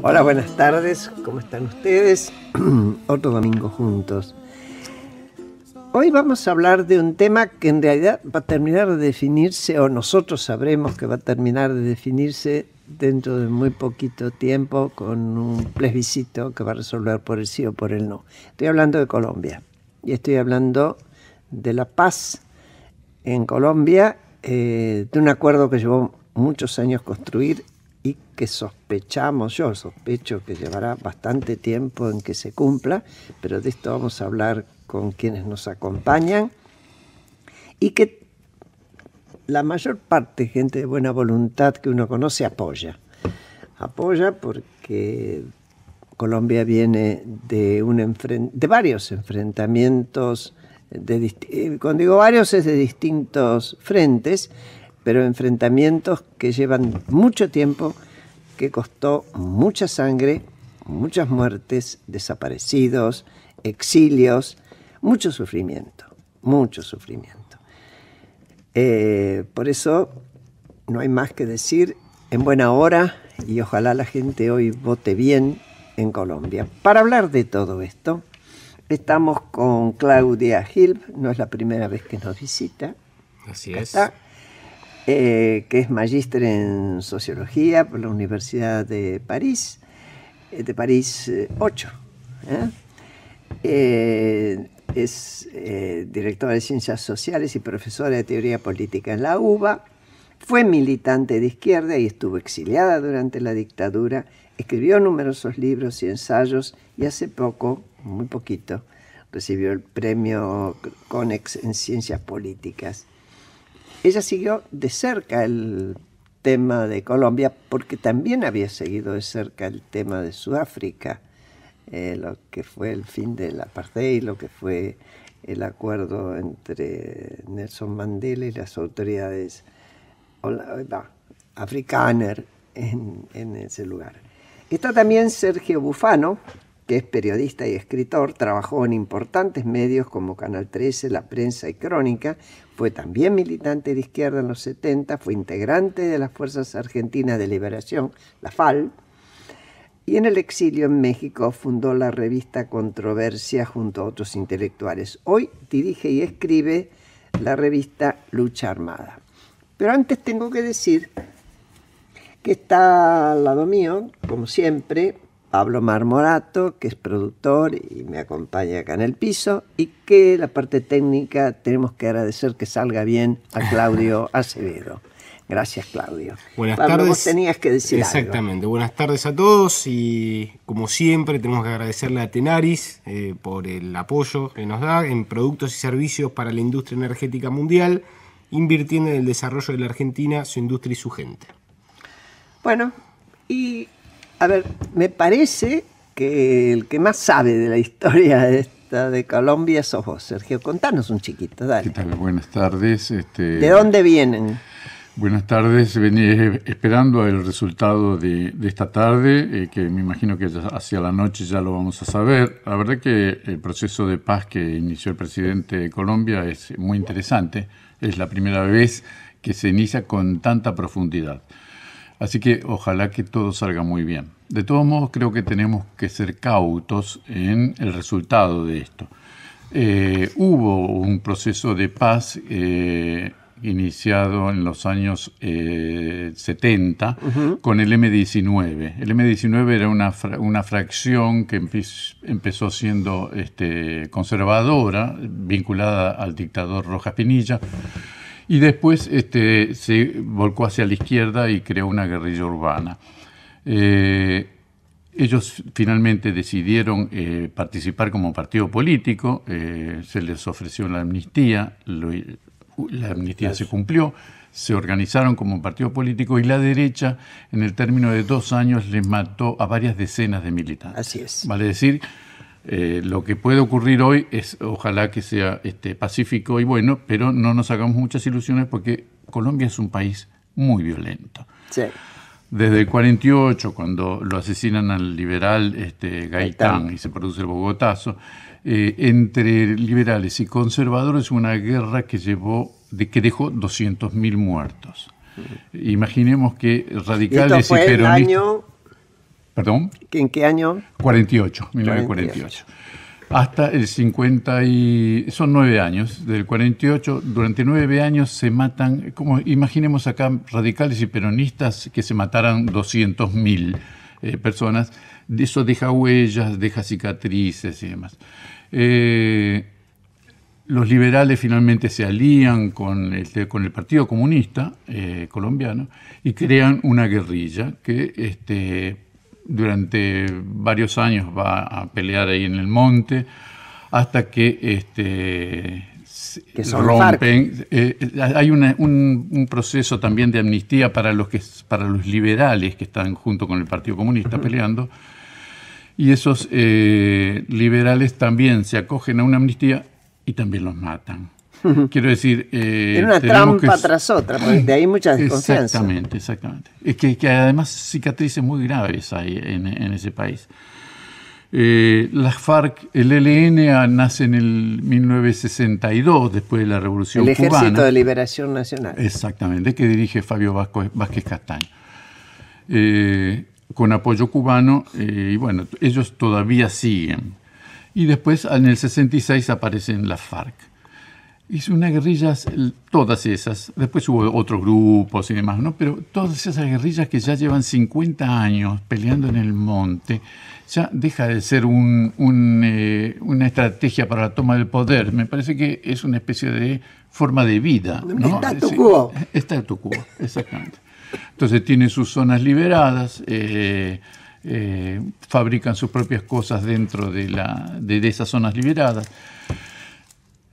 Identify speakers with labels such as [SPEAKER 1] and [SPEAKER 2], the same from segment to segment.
[SPEAKER 1] Hola, buenas tardes, ¿cómo están ustedes? Otro domingo juntos. Hoy vamos a hablar de un tema que en realidad va a terminar de definirse, o nosotros sabremos que va a terminar de definirse dentro de muy poquito tiempo con un plebiscito que va a resolver por el sí o por el no. Estoy hablando de Colombia y estoy hablando de la paz en Colombia, eh, de un acuerdo que llevó muchos años construir y que sospechamos, yo sospecho que llevará bastante tiempo en que se cumpla, pero de esto vamos a hablar con quienes nos acompañan, y que la mayor parte, gente de buena voluntad que uno conoce, apoya. Apoya porque Colombia viene de, un de varios enfrentamientos, eh, cuando digo varios es de distintos frentes, pero enfrentamientos que llevan mucho tiempo, que costó mucha sangre, muchas muertes, desaparecidos, exilios, mucho sufrimiento, mucho sufrimiento. Eh, por eso no hay más que decir en buena hora y ojalá la gente hoy vote bien en Colombia. Para hablar de todo esto, estamos con Claudia Gil, no es la primera vez que nos visita. Así es. Eh, que es magíster en sociología por la Universidad de París, eh, de París 8. Eh, es directora de Ciencias Sociales y profesora de Teoría Política en la UBA. Fue militante de izquierda y estuvo exiliada durante la dictadura. Escribió numerosos libros y ensayos y hace poco, muy poquito, recibió el premio CONEX en Ciencias Políticas. Ella siguió de cerca el tema de Colombia porque también había seguido de cerca el tema de Sudáfrica, eh, lo que fue el fin del apartheid, lo que fue el acuerdo entre Nelson Mandela y las autoridades africanas en, en ese lugar. Está también Sergio Bufano, que es periodista y escritor, trabajó en importantes medios como Canal 13, La Prensa y Crónica, fue también militante de izquierda en los 70, fue integrante de las Fuerzas Argentinas de Liberación, la FAL, y en el exilio en México fundó la revista Controversia junto a otros intelectuales. Hoy dirige y escribe la revista Lucha Armada. Pero antes tengo que decir que está al lado mío, como siempre, Pablo Marmorato, que es productor y me acompaña acá en el piso, y que la parte técnica tenemos que agradecer que salga bien a Claudio Acevedo. Gracias, Claudio. Buenas tardes. tenías que decir
[SPEAKER 2] Exactamente. Buenas tardes a todos y como siempre tenemos que agradecerle a Tenaris eh, por el apoyo que nos da en productos y servicios para la industria energética mundial, invirtiendo en el desarrollo de la Argentina, su industria y su gente. Bueno,
[SPEAKER 1] y a ver, me parece que el que más sabe de la historia esta de Colombia sos vos, Sergio. Contanos un chiquito, dale.
[SPEAKER 3] Buenas tardes. Este, ¿De dónde vienen? Buenas tardes, venía esperando el resultado de, esta tarde, eh, que me imagino que hacia la noche ya lo vamos a saber. La verdad que el proceso de paz que inició el presidente de Colombia es muy interesante, es la primera vez que se inicia con tanta profundidad. Así que ojalá que todo salga muy bien. De todos modos, creo que tenemos que ser cautos en el resultado de esto. Eh, hubo un proceso de paz eh, iniciado en los años 70 eh, con el M19. El M19 era una, una fracción que empezó siendo este, conservadora, vinculada al dictador Rojas Pinilla y después este, se volcó hacia la izquierda y creó una guerrilla urbana. Eh, ellos finalmente decidieron eh, participar como partido político, eh, se les ofreció la amnistía, la amnistía se cumplió, se organizaron como partido político y la derecha en el término de dos años les mató a varias decenas de militantes. Así es. Vale decir, eh, lo que puede ocurrir hoy es, ojalá que sea este, pacífico y bueno, pero no nos hagamos muchas ilusiones porque Colombia es un país muy violento. Desde el 48, cuando lo asesinan al liberal este, Gaitán, y se produce el Bogotazo, eh, entre liberales y conservadores una guerra que, llevó, de, que dejó 200.000 muertos. Mm. Imaginemos que radicales y, peronistas. ¿Perdón?
[SPEAKER 1] ¿En qué año?
[SPEAKER 3] 48, 1948. hasta el 50 y... Son nueve años, del 48. Durante nueve años se matan, como imaginemos acá, radicales y peronistas que se mataran 200.000 eh, personas. Eso deja huellas, deja cicatrices y demás. Eh, los liberales finalmente se alían con el, con el Partido Comunista eh, colombiano y crean una guerrilla que este, durante varios años va a pelear ahí en el monte hasta que este, rompen. Eh, hay un, proceso también de amnistía para los, que, para los liberales que están junto con el Partido Comunista peleando. Y esos eh, liberales también se acogen a una amnistía y también los matan. Quiero decir... Eh, una trampa tras otra, porque ahí muchas desconfianza. Exactamente, exactamente. Es que, además cicatrices muy graves hay en, ese país. Eh, las FARC, el e LNA nace en el 1962, después de la Revolución Cubana. El Ejército de
[SPEAKER 1] Liberación Nacional.
[SPEAKER 3] Exactamente, que dirige Fabio Vasco, Vázquez Castaño. Eh, con apoyo cubano, eh, y bueno, ellos todavía siguen. Y después en el 66 aparecen las FARC hizo unas guerrillas, todas esas, después hubo otros grupos y demás, ¿no? Pero todas esas guerrillas que ya llevan 50 años peleando en el monte, ya deja de ser eh, una estrategia para la toma del poder. Me parece que es una especie de forma de vida. ¿no? Status Está en quo, exactamente. Entonces tiene sus zonas liberadas. Eh, eh, fabrican sus propias cosas dentro de, de, de esas zonas liberadas.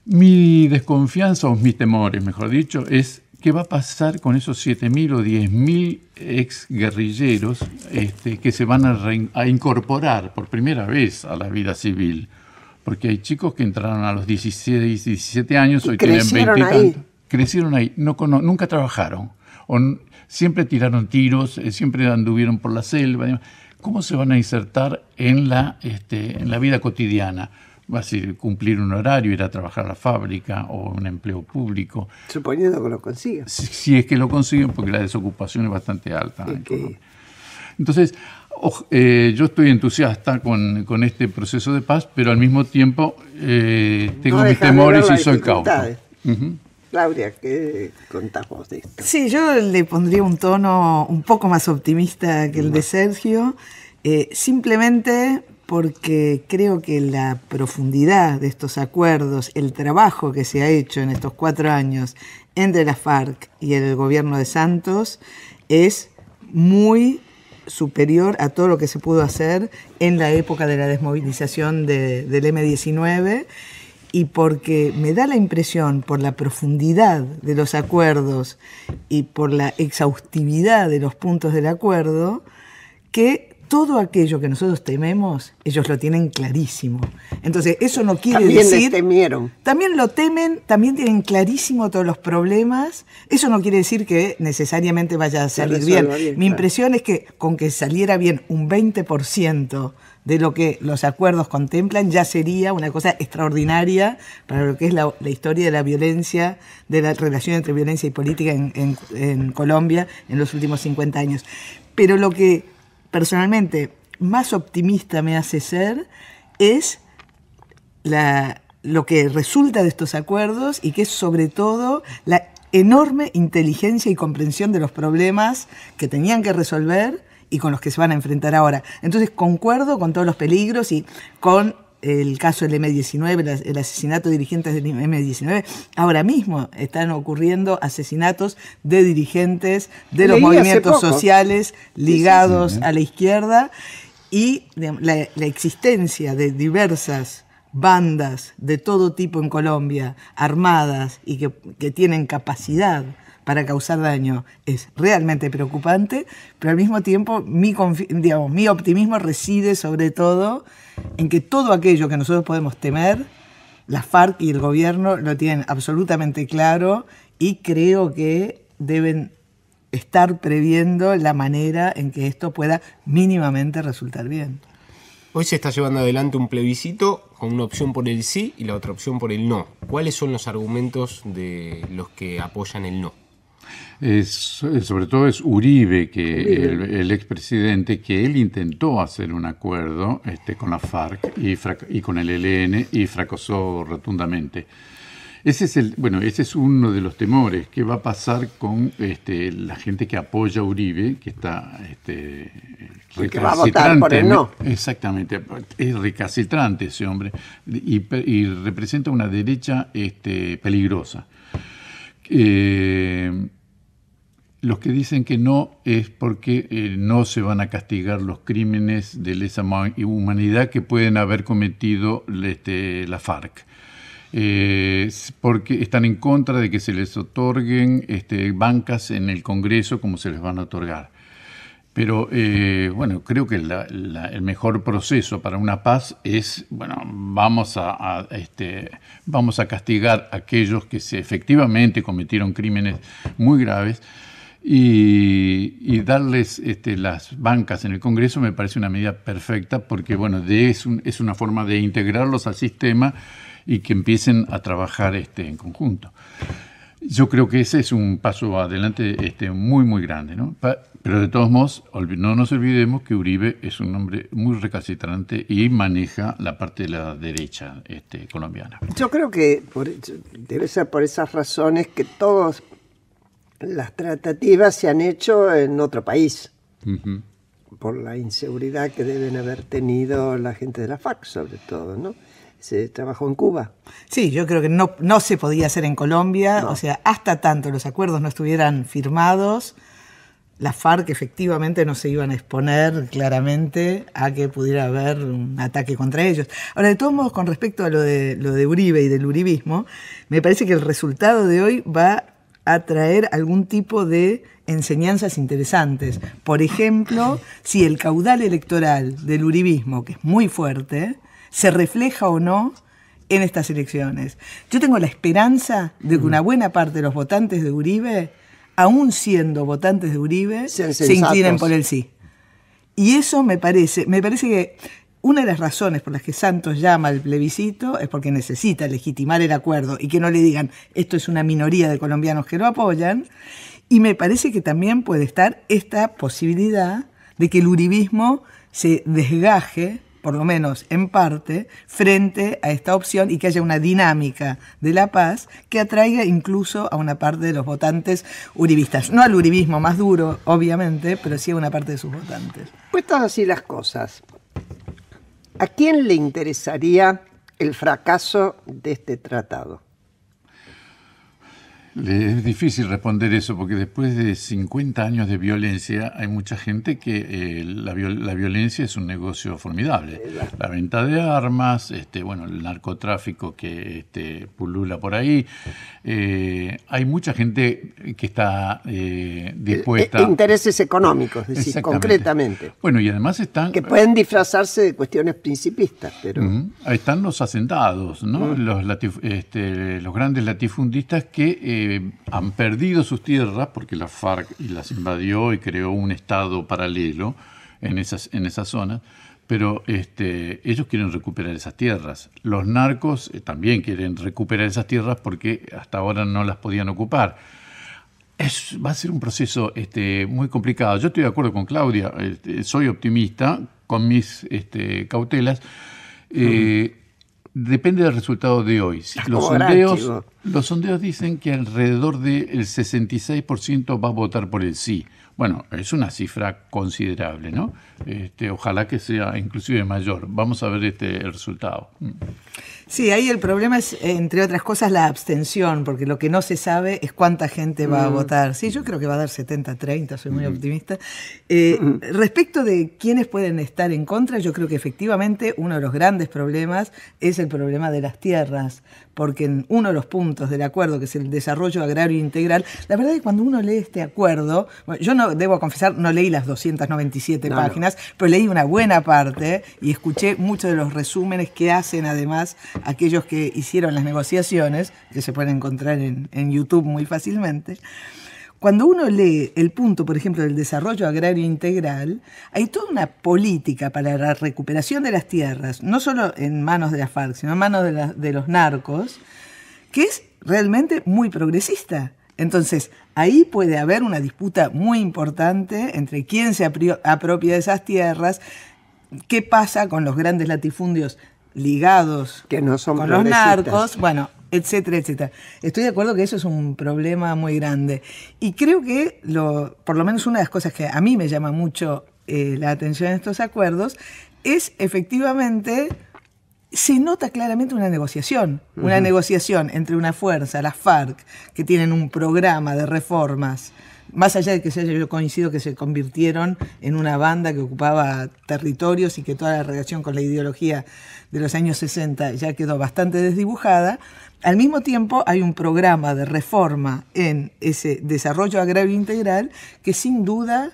[SPEAKER 3] Mi desconfianza, o mis temores, mejor dicho, es qué va a pasar con esos 7.000 o 10.000 ex guerrilleros este, que se van a, incorporar por primera vez a la vida civil. Porque hay chicos que entraron a los 16, 17 años, hoy tienen 20 años. crecieron ahí, nunca trabajaron, siempre tiraron tiros, eh, siempre anduvieron por la selva. ¿Cómo se van a insertar en este, en la vida cotidiana? va a cumplir un horario, ir a trabajar a la fábrica o un empleo público.
[SPEAKER 1] Suponiendo que lo consigan.
[SPEAKER 3] Si, es que lo consiguen, porque la desocupación es bastante alta. ¿eh? Entonces, eh, yo estoy entusiasta con, este proceso de paz, pero al mismo tiempo eh, tengo mis temores y soy cauto.
[SPEAKER 1] Claudia, ¿qué contamos de esto?
[SPEAKER 4] Sí, yo le pondría un tono un poco más optimista que el mm. de Sergio. simplemente porque creo que la profundidad de estos acuerdos, el trabajo que se ha hecho en estos cuatro años entre la FARC y el gobierno de Santos es muy superior a todo lo que se pudo hacer en la época de la desmovilización del M-19 y porque me da la impresión, por la profundidad de los acuerdos y por la exhaustividad de los puntos del acuerdo, que todo aquello que nosotros tememos, ellos lo tienen clarísimo. Entonces, eso no quiere decir. También
[SPEAKER 1] temieron.
[SPEAKER 4] También lo temen, también tienen clarísimo todos los problemas. Eso no quiere decir que necesariamente vaya a salir bien. Mi impresión es que con que saliera bien un 20% de lo que los acuerdos contemplan ya sería una cosa extraordinaria para lo que es la, historia de la violencia, de la relación entre violencia y política en, en Colombia en los últimos 50 años. Pero lo que personalmente más optimista me hace ser es lo que resulta de estos acuerdos y que es sobre todo la enorme inteligencia y comprensión de los problemas que tenían que resolver y con los que se van a enfrentar ahora. Entonces concuerdo con todos los peligros y con el caso del M19, el asesinato de dirigentes del M19. Ahora mismo están ocurriendo asesinatos de dirigentes de los movimientos sociales ligados a la izquierda y la, existencia de diversas bandas de todo tipo en Colombia, armadas y que tienen capacidad para causar daño es realmente preocupante, pero al mismo tiempo mi, optimismo reside sobre todo en que todo aquello que nosotros podemos temer, la FARC y el gobierno lo tienen absolutamente claro y creo que deben estar previendo la manera en que esto pueda mínimamente resultar bien.
[SPEAKER 2] Hoy se está llevando adelante un plebiscito con una opción por el sí y la otra opción por el no. ¿Cuáles son los argumentos de los que apoyan el no?
[SPEAKER 3] es, eh, sobre todo es Uribe, que el, expresidente, que él intentó hacer un acuerdo este, con la FARC y, con el ELN y fracasó rotundamente. Ese es el, bueno, ese es uno de los temores. ¿Qué va a pasar con este, la gente que apoya a Uribe, que está este, ¿no? Exactamente, es recalcitrante ese hombre y, representa una derecha peligrosa. Eh, los que dicen que no es porque eh, no se van a castigar los crímenes de lesa humanidad que pueden haber cometido este, la FARC. Eh, porque están en contra de que se les otorguen este, bancas en el Congreso como se les van a otorgar. Pero eh, bueno, creo que el mejor proceso para una paz es, bueno, vamos a, este, vamos a castigar a aquellos que se efectivamente cometieron crímenes muy graves y, darles este, las bancas en el Congreso me parece una medida perfecta porque bueno, es, es, una forma de integrarlos al sistema y que empiecen a trabajar este, en conjunto. Yo creo que ese es un paso adelante este, muy, muy grande. ¿no? Pero de todos modos, no nos olvidemos que Uribe es un hombre muy recalcitrante y maneja la parte de la derecha este, colombiana.
[SPEAKER 1] Yo creo que por, debe ser por esas razones que todos las tratativas se han hecho en otro país, por la inseguridad que deben haber tenido la gente de la FARC, sobre todo, ¿no? se trabajó en Cuba.
[SPEAKER 4] Sí, yo creo que no, no se podía hacer en Colombia, o sea, hasta tanto los acuerdos no estuvieran firmados, la FARC efectivamente no se iban a exponer claramente a que pudiera haber un ataque contra ellos. Ahora, de todos modos, con respecto a lo de, lo de Uribe y del uribismo, me parece que el resultado de hoy va a traer algún tipo de enseñanzas interesantes. Por ejemplo, si el caudal electoral del uribismo, que es muy fuerte, se refleja o no en estas elecciones. Yo tengo la esperanza de que una mm. buena parte de los votantes de Uribe, aún siendo votantes de Uribe, se inclinen por el sí. Y eso me parece, me parece que una de las razones por las que Santos llama al plebiscito es porque necesita legitimar el acuerdo y que no le digan esto es una minoría de colombianos que lo apoyan. Y me parece que también puede estar esta posibilidad de que el uribismo se desgaje, por lo menos en parte, frente a esta opción y que haya una dinámica de la paz que atraiga incluso a una parte de los votantes uribistas. No al uribismo más duro, obviamente, pero sí a una parte de sus votantes.
[SPEAKER 1] Puestas así las cosas, ¿A quién le interesaría el fracaso de este tratado?
[SPEAKER 3] es difícil responder eso porque después de 50 años de violencia hay mucha gente que eh, la, la, violencia es un negocio formidable. La venta de armas, este, bueno, el narcotráfico que este, pulula por ahí. Eh, hay mucha gente que está eh, dispuesta... Eh, intereses
[SPEAKER 1] económicos, decir, concretamente.
[SPEAKER 3] Bueno, y además están... Que pueden
[SPEAKER 1] disfrazarse de cuestiones principistas, pero...
[SPEAKER 3] están los asentados, ¿no? Los, este, los grandes latifundistas que han perdido sus tierras porque la FARC las invadió y creó un Estado paralelo en esas, en esa zonas, pero este, ellos quieren recuperar esas tierras. Los narcos eh, también quieren recuperar esas tierras porque hasta ahora no las podían ocupar. Es, va a ser un proceso este, muy complicado. Yo estoy de acuerdo con Claudia, este, soy optimista con mis este, cautelas. Eh, depende del resultado de hoy. Los sondeos, los sondeos dicen que alrededor del 66% va a votar por el sí. Bueno, es una cifra considerable, ¿no? Este, ojalá que sea inclusive mayor. Vamos a ver este, el resultado. Mm.
[SPEAKER 4] Sí, ahí el problema es, entre otras cosas, la abstención, porque lo que no se sabe es cuánta gente va a mm. votar. Sí, yo creo que va a dar 70-30, soy muy mm. optimista. Eh, mm. Respecto de quiénes pueden estar en contra, yo creo que efectivamente uno de los grandes problemas es el problema de las tierras, porque en uno de los puntos del acuerdo, que es el desarrollo agrario integral, la verdad es que cuando uno lee este acuerdo, yo no debo confesar, no leí las 297 páginas, pero leí una buena parte y escuché muchos de los resúmenes que hacen además aquellos que hicieron las negociaciones, que se pueden encontrar en, YouTube muy fácilmente, cuando uno lee el punto, por ejemplo, del desarrollo agrario integral, hay toda una política para la recuperación de las tierras, no solo en manos de las FARC, sino en manos de, de los narcos, que es realmente muy progresista. Entonces, ahí puede haber una disputa muy importante entre quién se apropia de esas tierras, qué pasa con los grandes latifundios ligados que no son con los narcos, bueno, etcétera, etcétera. Estoy de acuerdo que eso es un problema muy grande. Y creo que, lo, por lo menos una de las cosas que a mí me llama mucho eh, la atención en estos acuerdos, es efectivamente, se nota claramente una negociación, una negociación entre una fuerza, las FARC, que tienen un programa de reformas más allá de que se haya, yo coincido que se convirtieron en una banda que ocupaba territorios y que toda la relación con la ideología de los años 60 ya quedó bastante desdibujada, al mismo tiempo hay un programa de reforma en ese desarrollo agrario integral que sin duda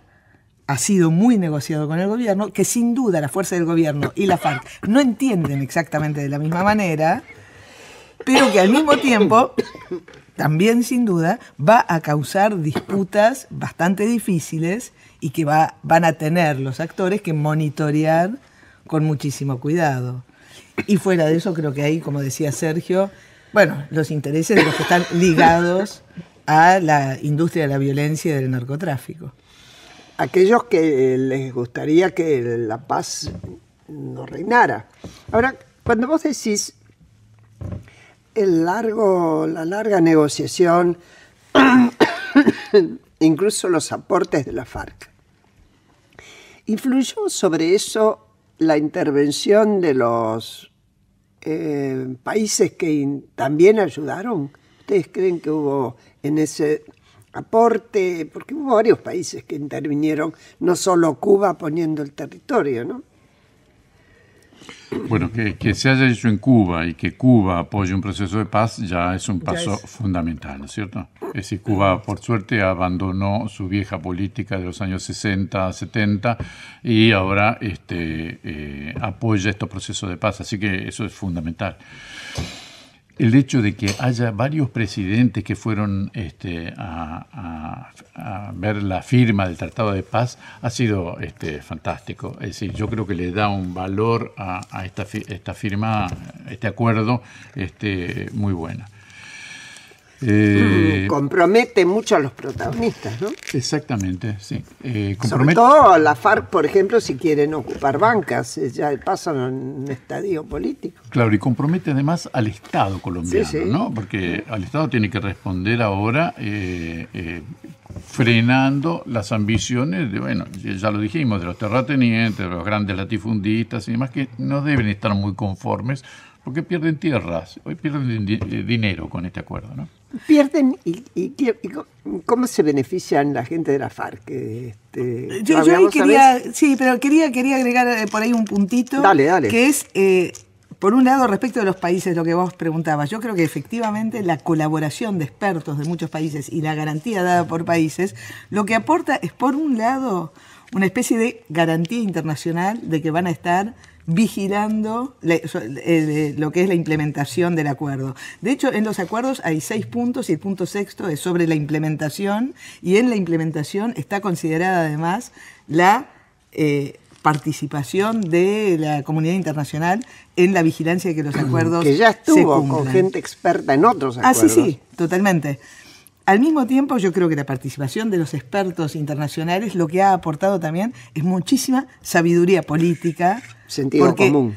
[SPEAKER 4] ha sido muy negociado con el gobierno, que sin duda la fuerza del gobierno y la FARC no entienden exactamente de la misma manera, pero que al mismo tiempo, también sin duda, va a causar disputas bastante difíciles y que va, van a tener los actores que monitorear con muchísimo cuidado. Y fuera de eso, creo que hay, como decía Sergio, bueno, los intereses de los que están ligados a la industria de la violencia y del narcotráfico.
[SPEAKER 1] Aquellos que les gustaría que la paz no
[SPEAKER 4] reinara. Ahora, cuando vos decís
[SPEAKER 1] largo, la larga negociación, incluso los aportes de la FARC. Influyó sobre eso la intervención de los eh, países que también ayudaron. ¿Ustedes creen que hubo en ese aporte? Porque hubo varios países que intervinieron, no solo Cuba poniendo el territorio, ¿no?
[SPEAKER 3] Bueno, que, se haya hecho en Cuba y que Cuba apoye un proceso de paz ya es un paso fundamental, ¿no es cierto? Es decir, Cuba, por suerte, abandonó su vieja política de los años 60, 70 y ahora este, eh, apoya estos procesos de paz, así que eso es fundamental el hecho de que haya varios presidentes que fueron este, a, ver la firma del Tratado de Paz ha sido este, fantástico. Es decir, yo creo que le da un valor a, a esta, esta firma, este acuerdo, este, muy buena. Eh, mm,
[SPEAKER 1] compromete mucho a los protagonistas, ¿no? Exactamente, sí. Eh, Sobre todo la FARC, por ejemplo, si quieren ocupar bancas, eh, ya pasan a un estadio político.
[SPEAKER 3] Claro, y compromete además al Estado colombiano, ¿no? Porque al Estado tiene que responder ahora eh, eh frenando las ambiciones de, bueno, ya lo dijimos, de los terratenientes, de los grandes latifundistas y demás, que no deben estar muy conformes porque pierden tierras, hoy pierden eh, dinero con este acuerdo, ¿no?
[SPEAKER 1] Pierden y, cómo se benefician la gente de la FARC. Este, yo, yo quería,
[SPEAKER 4] sí, pero quería, quería agregar eh, por ahí un puntito, que es eh, por un lado, respecto de los países, lo que vos preguntabas, yo creo que efectivamente la colaboración de expertos de muchos países y la garantía dada por países, lo que aporta es, por un lado, una especie de garantía internacional de que van a estar vigilando eh, eh, lo que es la implementación del acuerdo. De hecho, en los acuerdos hay seis puntos y el punto sexto es sobre la implementación y en la implementación está considerada además la... Eh, participación de la comunidad internacional en la vigilancia de que los acuerdos que ya estuvo con gente
[SPEAKER 1] experta en otros acuerdos. Ah, sí, sí,
[SPEAKER 4] totalmente. Al mismo tiempo, yo creo que la participación de los expertos internacionales lo que ha aportado también es muchísima sabiduría política, sentido común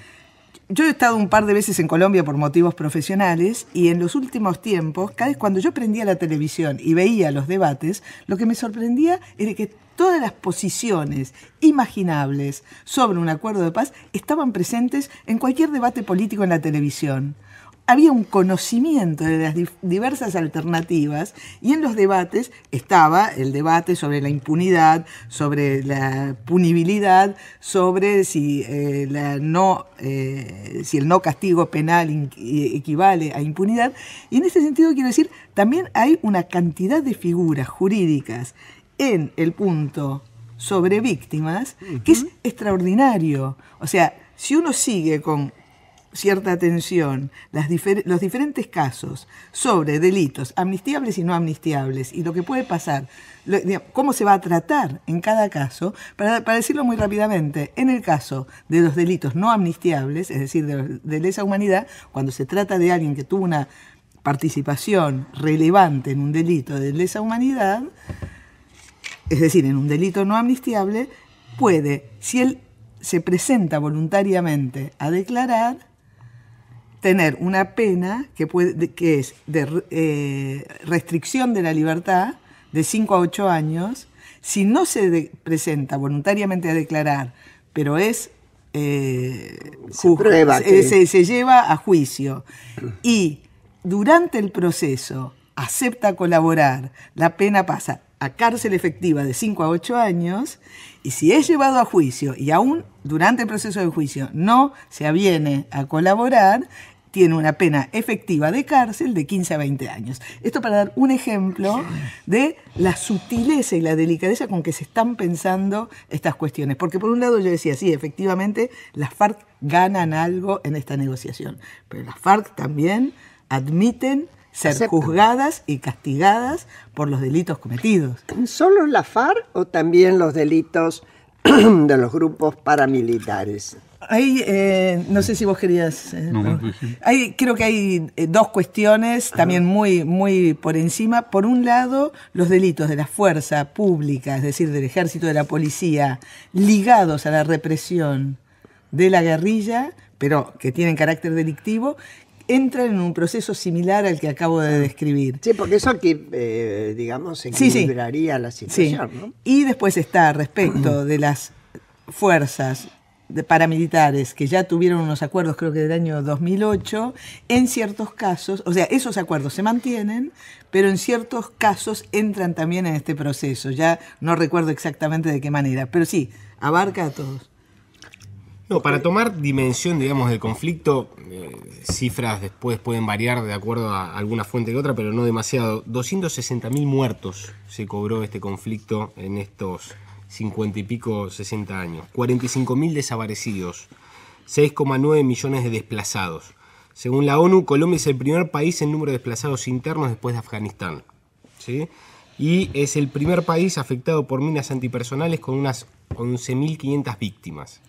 [SPEAKER 4] yo he estado un par de veces en Colombia por motivos profesionales y en los últimos tiempos, cada vez cuando yo prendía la televisión y veía los debates, lo que me sorprendía era que todas las posiciones imaginables sobre un acuerdo de paz estaban presentes en cualquier debate político en la televisión había un conocimiento de las diversas alternativas y en los debates estaba el debate sobre la impunidad, sobre la punibilidad, sobre si, eh, eh, el no castigo penal equivale a impunidad. Y en este sentido quiero decir, también hay una cantidad de figuras jurídicas en el punto sobre víctimas que es extraordinario. O sea, si uno sigue con cierta atención las los diferentes casos sobre delitos amnistiables y no amnistiables y lo que puede pasar, cómo se va a tratar en cada caso, para, decirlo muy rápidamente, en el caso de los delitos no amnistiables, es decir, de lesa humanidad, cuando se trata de alguien que tuvo una participación relevante en un delito de lesa humanidad, es decir, en un delito no amnistiable, puede, si él se presenta voluntariamente a declarar, tener una pena que, es de eh, restricción de la libertad de 5 a 8 años, si no se presenta voluntariamente a declarar, pero es... Eh, se lleva a juicio y durante el proceso acepta colaborar, la pena pasa a cárcel efectiva de 5 a 8 años y si es llevado a juicio y aún durante el proceso de juicio no se aviene a colaborar, tiene una pena efectiva de cárcel de 15 a 20 años. Esto para dar un ejemplo de la sutileza y la delicadeza con que se están pensando estas cuestiones. Porque por un lado yo decía, sí, efectivamente las FARC ganan algo en esta negociación, pero las FARC también admiten ser juzgadas y castigadas por los
[SPEAKER 1] delitos cometidos. ¿Solo la FARC o también los delitos de los grupos paramilitares?
[SPEAKER 4] Hay, eh, no sé si vos querías. Eh, pues, creo que hay eh, dos cuestiones también muy, muy por encima. Por un lado, los delitos de la fuerza pública, es decir, del ejército, de la policía, ligados a la represión de la guerrilla, pero que tienen carácter delictivo, Entra en un proceso similar al que acabo de ah. describir. Sí, porque eso aquí, eh, digamos, equilibraría la situación. ¿no? Y después está respecto de las fuerzas paramilitares que ya tuvieron unos acuerdos, creo que del año 2008, en ciertos casos, o sea, esos acuerdos se mantienen, pero en ciertos casos entran también en este proceso. Ya no recuerdo exactamente de qué manera, pero sí, abarca a todos.
[SPEAKER 2] No, para tomar dimensión, digamos, del conflicto, eh, cifras después pueden variar de acuerdo a alguna fuente que otra, pero no demasiado. 260.000 muertos se cobró este conflicto en estos 50 y pico, 60 años. 45.000 desaparecidos, 6,9 millones de desplazados. Según la ONU, Colombia es el primer país en número de desplazados internos después de Afganistán. Y es el primer país afectado por minas antipersonales con unas 11.500 víctimas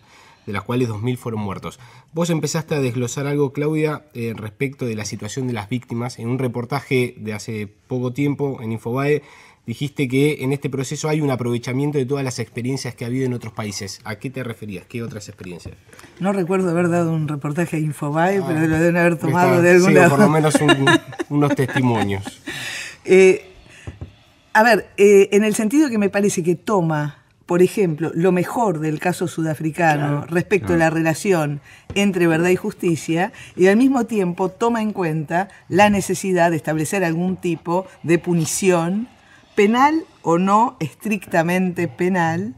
[SPEAKER 2] de las cuales 2.000 fueron muertos. Vos empezaste a desglosar algo, Claudia, eh, respecto de la situación de las víctimas. En un reportaje de hace poco tiempo en Infobae, dijiste que en este proceso hay un aprovechamiento de todas las experiencias que ha habido en otros países. ¿A qué te referías? ¿Qué otras experiencias?
[SPEAKER 4] No recuerdo haber dado un reportaje a Infobae, ah, pero lo deben haber tomado de alguna... Sí, por lo menos unos testimonios. Eh, a ver, eh, en el sentido que me parece que toma por ejemplo, lo mejor del caso sudafricano respecto a la relación entre verdad y justicia y al mismo tiempo toma en cuenta la necesidad de establecer algún tipo de punición penal o no estrictamente penal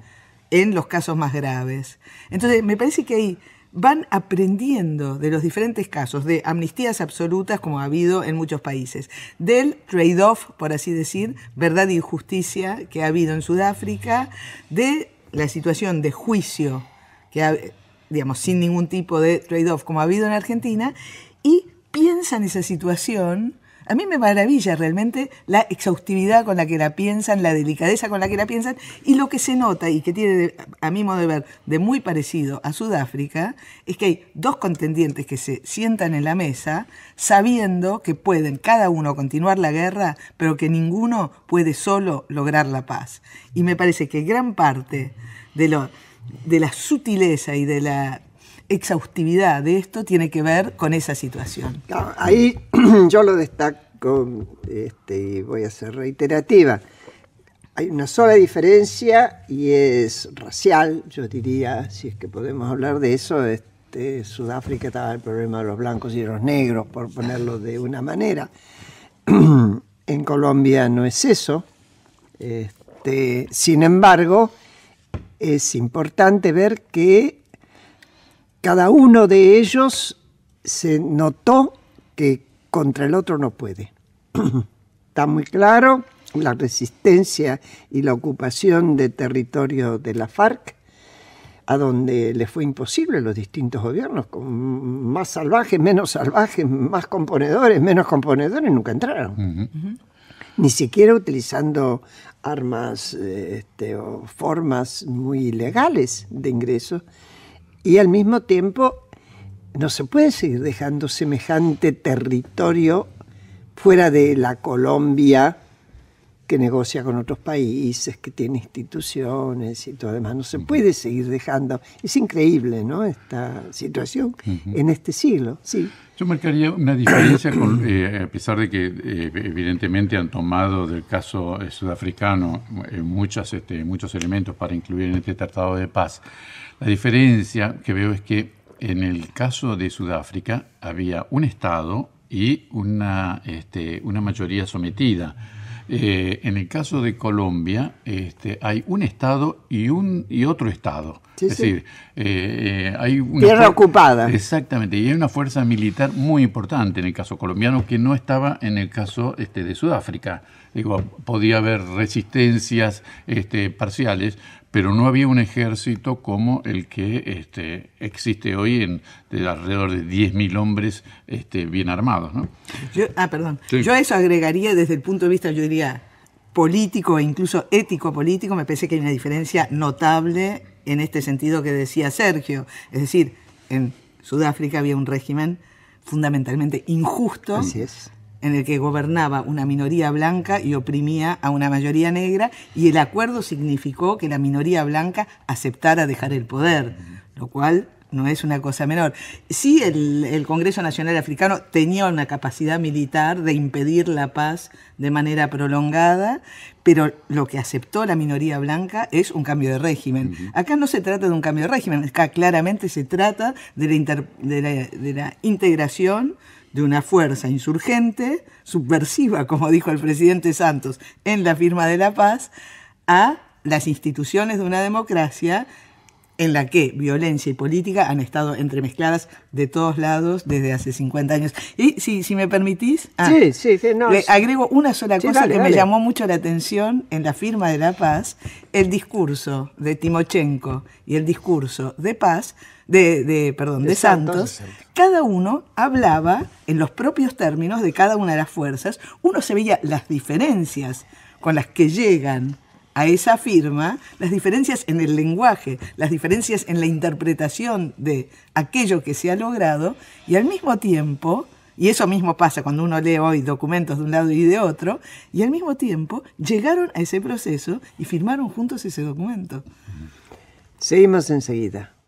[SPEAKER 4] en los casos más graves. Entonces, me parece que hay van aprendiendo de los diferentes casos de amnistías absolutas como ha habido en muchos países, del trade-off, por así decir, verdad y injusticia que ha habido en Sudáfrica, de la situación de juicio que digamos, sin ningún tipo de trade-off como ha habido en Argentina, y piensan esa situación a mí me maravilla realmente la exhaustividad con la que la piensan, la delicadeza con la que la piensan y lo que se nota y que tiene, a mi modo de ver, de muy parecido a Sudáfrica, es que hay dos contendientes que se sientan en la mesa sabiendo que pueden cada uno continuar la guerra, pero que ninguno puede solo lograr la paz. Y me parece que gran parte de, de la sutileza y de la exhaustividad de esto tiene que ver con esa situación.
[SPEAKER 1] Ahí yo lo destaco este, y voy a ser reiterativa. Hay una sola diferencia y es racial, yo diría, si es que podemos hablar de eso, este, Sudáfrica estaba el problema de los blancos y los negros, por ponerlo de una manera. en Colombia no es eso. Este, sin embargo, es importante ver que cada uno de ellos se notó que contra el otro no puede. Está muy claro la resistencia y la ocupación de territorio de la FARC, a donde le fue imposible los distintos gobiernos, con más salvajes, menos salvajes, más componedores, menos componedores, nunca entraron. Ni siquiera utilizando armas este, o formas muy legales de ingreso y al mismo tiempo no se puede seguir dejando semejante territorio fuera de la Colombia que negocia con otros países, que tiene instituciones y todo demás. No se puede seguir dejando. Es increíble, ¿no? Esta situación en este siglo, sí. Yo marcaría una diferencia,
[SPEAKER 3] eh, a pesar de que eh, evidentemente han tomado del caso eh, sudafricano este, muchos elementos para incluir en este Tratado de Paz. La diferencia que veo es que en el caso de Sudáfrica había un Estado y una, este, una mayoría sometida eh, en el caso de Colombia, este, hay un estado y un y otro estado. es decir, eh, eh, hay una tierra ocupada. Exactamente, y hay una fuerza militar muy importante en el caso colombiano que no estaba en el caso este, de Sudáfrica. Digo, podía haber resistencias este, parciales, pero no había un ejército como el que este, existe hoy en de alrededor de 10.000 hombres este, bien armados. ¿no?
[SPEAKER 4] Yo, ah, perdón. Yo eso agregaría desde el punto de vista, yo diría, político e incluso ético-político, me parece que hay una diferencia notable en este sentido que decía Sergio. Es decir, en Sudáfrica había un régimen fundamentalmente injusto. Así es en el que gobernaba una minoría blanca y oprimía a una mayoría negra, y el acuerdo significó que la minoría blanca aceptara dejar el poder, lo cual no es una cosa menor. Sí, el, Congreso Nacional Africano tenía una capacidad militar de impedir la paz de manera prolongada, pero lo que aceptó la minoría blanca es un cambio de régimen. Acá no se trata de un cambio de régimen, acá claramente se trata de la integración de una fuerza insurgente, subversiva, como dijo el presidente Santos en la firma de la paz, a las instituciones de una democracia en la que violencia y política han estado entremezcladas de todos lados desde hace 50 años. Y si, si me permitís, ah, agrego una sola cosa que me llamó mucho la atención en la firma de la paz, el discurso de Timochenko y el discurso de paz de, perdón, de, Santos, Santos, cada uno hablaba en los propios términos de cada una de las fuerzas. Uno se veía las diferencias con las que llegan a esa firma, las diferencias en el lenguaje, las diferencias en la interpretación de aquello que se ha logrado y al mismo tiempo, y eso mismo pasa cuando uno lee hoy documentos de un lado y de otro, y al mismo tiempo llegaron a ese proceso y firmaron juntos ese documento. Seguimos enseguida.